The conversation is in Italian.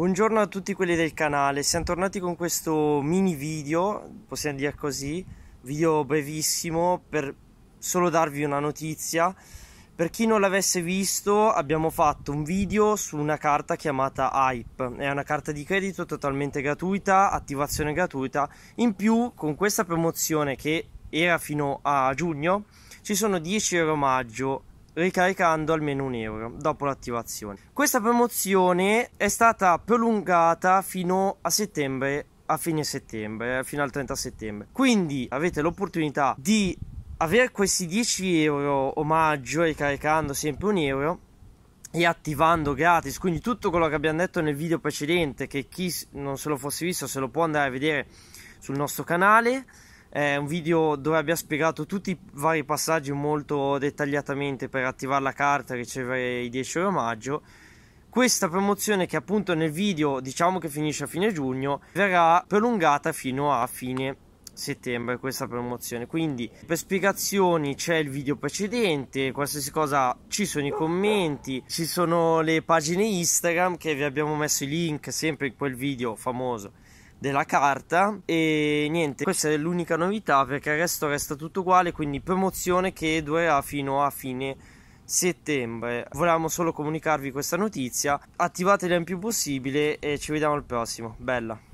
Buongiorno a tutti quelli del canale, siamo tornati con questo mini video, possiamo dire così, video brevissimo per solo darvi una notizia. Per chi non l'avesse visto abbiamo fatto un video su una carta chiamata Hype, è una carta di credito totalmente gratuita, attivazione gratuita, in più con questa promozione che era fino a giugno ci sono 10 euro omaggio ricaricando almeno un euro dopo l'attivazione. Questa promozione è stata prolungata fino a settembre, a fine settembre, eh, fino al 30 settembre. Quindi avete l'opportunità di avere questi 10 euro omaggio ricaricando sempre un euro e attivando gratis quindi tutto quello che abbiamo detto nel video precedente che chi non se lo fosse visto se lo può andare a vedere sul nostro canale è un video dove abbia spiegato tutti i vari passaggi molto dettagliatamente per attivare la carta e ricevere i 10 euro omaggio. Questa promozione che appunto nel video diciamo che finisce a fine giugno verrà prolungata fino a fine settembre questa promozione quindi per spiegazioni c'è il video precedente qualsiasi cosa ci sono i commenti ci sono le pagine instagram che vi abbiamo messo i link sempre in quel video famoso della carta e niente questa è l'unica novità perché il resto resta tutto uguale quindi promozione che durerà fino a fine settembre volevamo solo comunicarvi questa notizia attivatela il più possibile e ci vediamo al prossimo bella